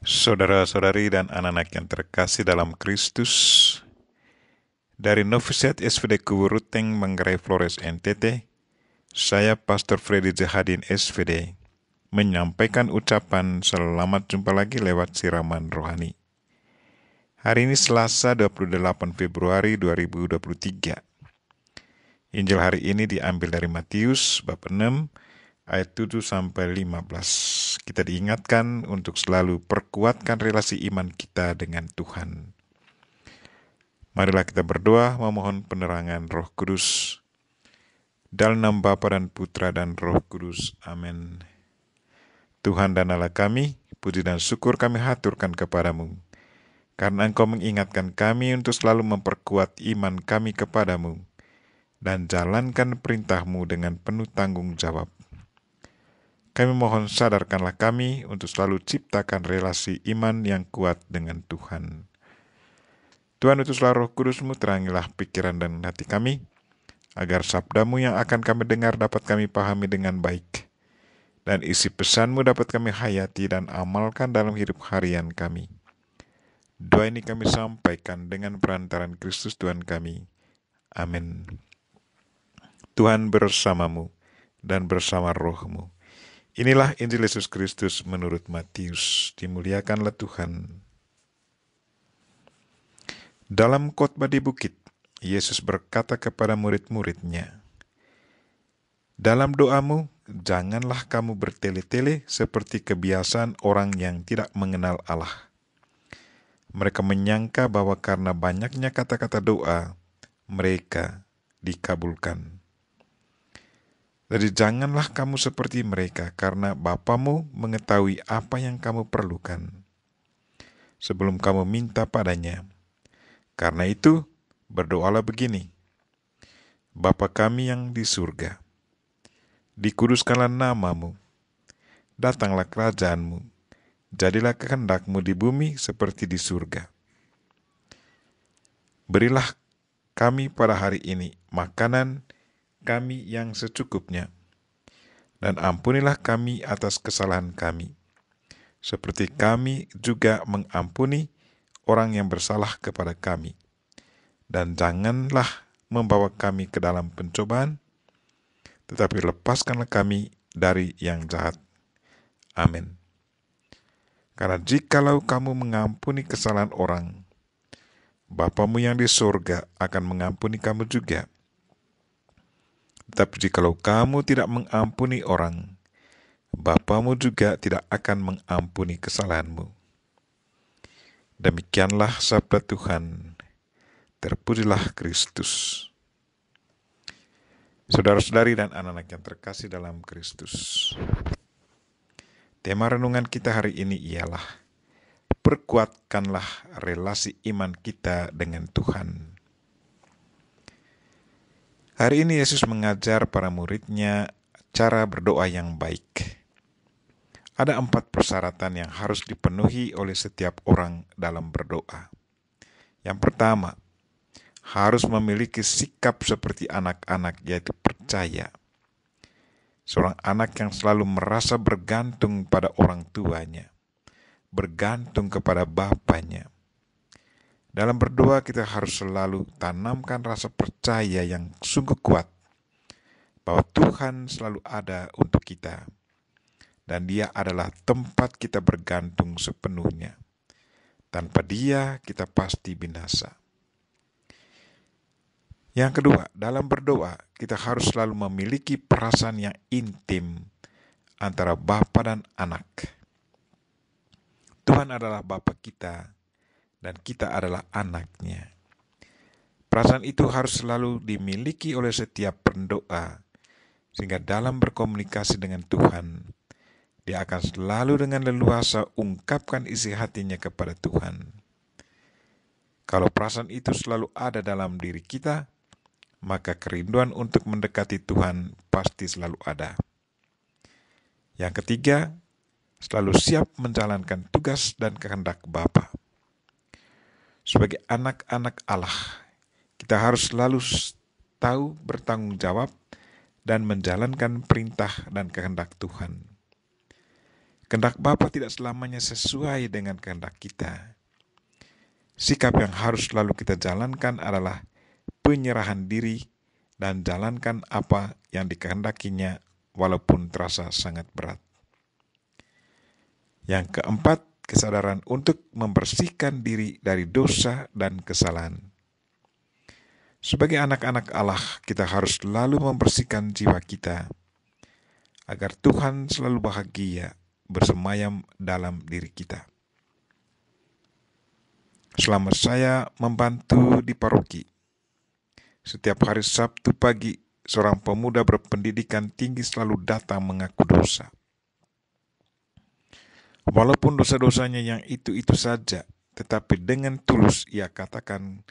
Saudara-saudari dan anak-anak yang terkasih dalam Kristus, dari Novisiat SVD Kuburuteng Manggarai Flores NTT, saya Pastor Freddy Jahadin SVD menyampaikan ucapan selamat jumpa lagi lewat siraman rohani. Hari ini Selasa 28 Februari 2023. Injil hari ini diambil dari Matius bab 6 ayat 7 sampai 15. Kita diingatkan untuk selalu perkuatkan relasi iman kita dengan Tuhan. Marilah kita berdoa memohon penerangan Roh Kudus. Dalam nama Bapa dan Putra dan Roh Kudus. Amin. Tuhan dan Allah kami, puji dan syukur kami haturkan kepadamu. Karena engkau mengingatkan kami untuk selalu memperkuat iman kami kepadamu dan jalankan perintahmu dengan penuh tanggung jawab. Kami mohon sadarkanlah kami untuk selalu ciptakan relasi iman yang kuat dengan Tuhan. Tuhan utuslah roh kudusmu terangilah pikiran dan hati kami, agar sabdamu yang akan kami dengar dapat kami pahami dengan baik, dan isi pesanmu dapat kami hayati dan amalkan dalam hidup harian kami. Doa ini kami sampaikan dengan perantaran Kristus Tuhan kami. Amin. Tuhan bersamamu dan bersama rohmu. Inilah Injil Yesus Kristus menurut Matius. Dimuliakanlah Tuhan. Dalam khotbah di bukit, Yesus berkata kepada murid-muridnya, "Dalam doamu, janganlah kamu bertele-tele seperti kebiasaan orang yang tidak mengenal Allah. Mereka menyangka bahwa karena banyaknya kata-kata doa, mereka dikabulkan." Jadi janganlah kamu seperti mereka karena Bapamu mengetahui apa yang kamu perlukan sebelum kamu minta padanya. Karena itu, berdoalah begini. Bapa kami yang di surga, dikuduskanlah namamu, datanglah kerajaanmu, jadilah kehendakmu di bumi seperti di surga. Berilah kami pada hari ini makanan kami yang secukupnya, dan ampunilah kami atas kesalahan kami, seperti kami juga mengampuni orang yang bersalah kepada kami. Dan janganlah membawa kami ke dalam pencobaan, tetapi lepaskanlah kami dari yang jahat. Amin. Karena jikalau kamu mengampuni kesalahan orang, Bapamu yang di surga akan mengampuni kamu juga. Tapi jikalau kamu tidak mengampuni orang, Bapamu juga tidak akan mengampuni kesalahanmu. Demikianlah sabda Tuhan. Terpujilah Kristus. Saudara-saudari dan anak-anak yang terkasih dalam Kristus. Tema renungan kita hari ini ialah Perkuatkanlah relasi iman kita dengan Tuhan. Hari ini Yesus mengajar para muridnya cara berdoa yang baik. Ada empat persyaratan yang harus dipenuhi oleh setiap orang dalam berdoa. Yang pertama, harus memiliki sikap seperti anak-anak, yaitu percaya. Seorang anak yang selalu merasa bergantung pada orang tuanya, bergantung kepada bapaknya dalam berdoa kita harus selalu tanamkan rasa percaya yang sungguh kuat bahwa Tuhan selalu ada untuk kita dan dia adalah tempat kita bergantung sepenuhnya. Tanpa dia kita pasti binasa. Yang kedua, dalam berdoa kita harus selalu memiliki perasaan yang intim antara Bapa dan anak. Tuhan adalah Bapa kita dan kita adalah anaknya. Perasaan itu harus selalu dimiliki oleh setiap pendoa, sehingga dalam berkomunikasi dengan Tuhan, dia akan selalu dengan leluasa ungkapkan isi hatinya kepada Tuhan. Kalau perasaan itu selalu ada dalam diri kita, maka kerinduan untuk mendekati Tuhan pasti selalu ada. Yang ketiga, selalu siap menjalankan tugas dan kehendak Bapa sebagai anak-anak Allah, kita harus selalu tahu bertanggung jawab dan menjalankan perintah dan kehendak Tuhan. Kehendak Bapa tidak selamanya sesuai dengan kehendak kita. Sikap yang harus selalu kita jalankan adalah penyerahan diri dan jalankan apa yang dikehendakinya walaupun terasa sangat berat. Yang keempat, kesadaran untuk membersihkan diri dari dosa dan kesalahan. Sebagai anak-anak Allah, kita harus selalu membersihkan jiwa kita agar Tuhan selalu bahagia bersemayam dalam diri kita. Selama saya membantu di paroki, setiap hari Sabtu pagi, seorang pemuda berpendidikan tinggi selalu datang mengaku dosa. Walaupun dosa-dosanya yang itu-itu saja, tetapi dengan tulus ia katakan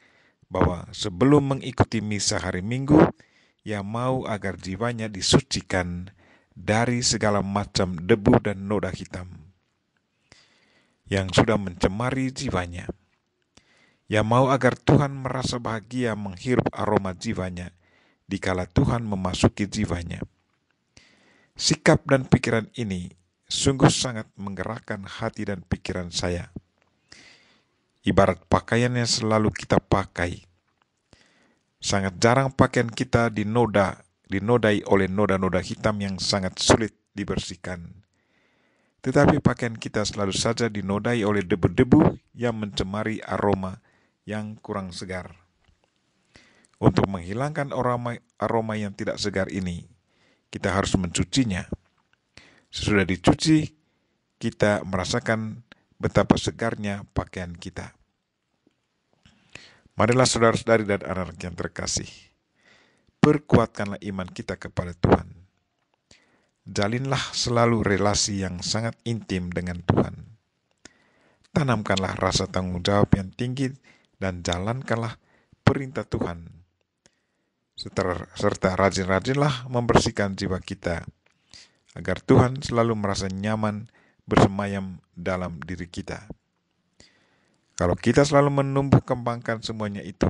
bahwa sebelum mengikuti misa hari Minggu, ia mau agar jiwanya disucikan dari segala macam debu dan noda hitam yang sudah mencemari jiwanya. Ia mau agar Tuhan merasa bahagia menghirup aroma jiwanya dikala Tuhan memasuki jiwanya. Sikap dan pikiran ini sungguh sangat menggerakkan hati dan pikiran saya. Ibarat pakaian yang selalu kita pakai. Sangat jarang pakaian kita dinoda, dinodai oleh noda-noda hitam yang sangat sulit dibersihkan. Tetapi pakaian kita selalu saja dinodai oleh debu-debu yang mencemari aroma yang kurang segar. Untuk menghilangkan aroma, aroma yang tidak segar ini, kita harus mencucinya Sesudah dicuci, kita merasakan betapa segarnya pakaian kita. Marilah saudara-saudari dan anak-anak yang terkasih, perkuatkanlah iman kita kepada Tuhan. Jalinlah selalu relasi yang sangat intim dengan Tuhan. Tanamkanlah rasa tanggung jawab yang tinggi dan jalankanlah perintah Tuhan. Serta rajin-rajinlah membersihkan jiwa kita agar Tuhan selalu merasa nyaman bersemayam dalam diri kita. Kalau kita selalu menumbuh kembangkan semuanya itu,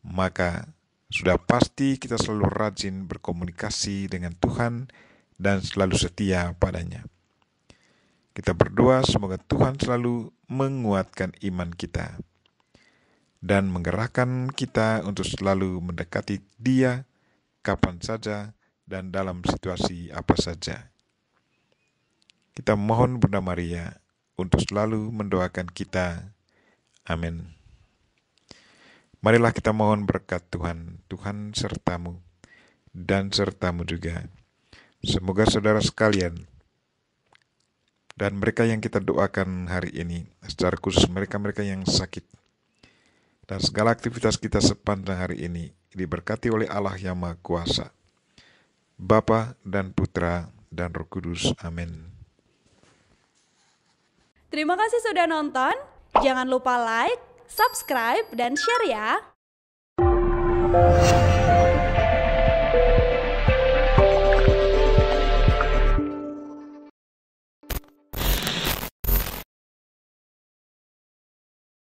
maka sudah pasti kita selalu rajin berkomunikasi dengan Tuhan dan selalu setia padanya. Kita berdoa semoga Tuhan selalu menguatkan iman kita dan menggerakkan kita untuk selalu mendekati Dia kapan saja dan dalam situasi apa saja. Kita mohon Bunda Maria untuk selalu mendoakan kita. Amin. Marilah kita mohon berkat Tuhan, Tuhan sertamu dan sertamu juga. Semoga saudara sekalian dan mereka yang kita doakan hari ini, secara khusus mereka-mereka yang sakit, dan segala aktivitas kita sepanjang hari ini diberkati oleh Allah yang Maha Kuasa. Bapa dan Putra dan Roh Kudus. Amin. Terima kasih sudah nonton. Jangan lupa like, subscribe, dan share ya.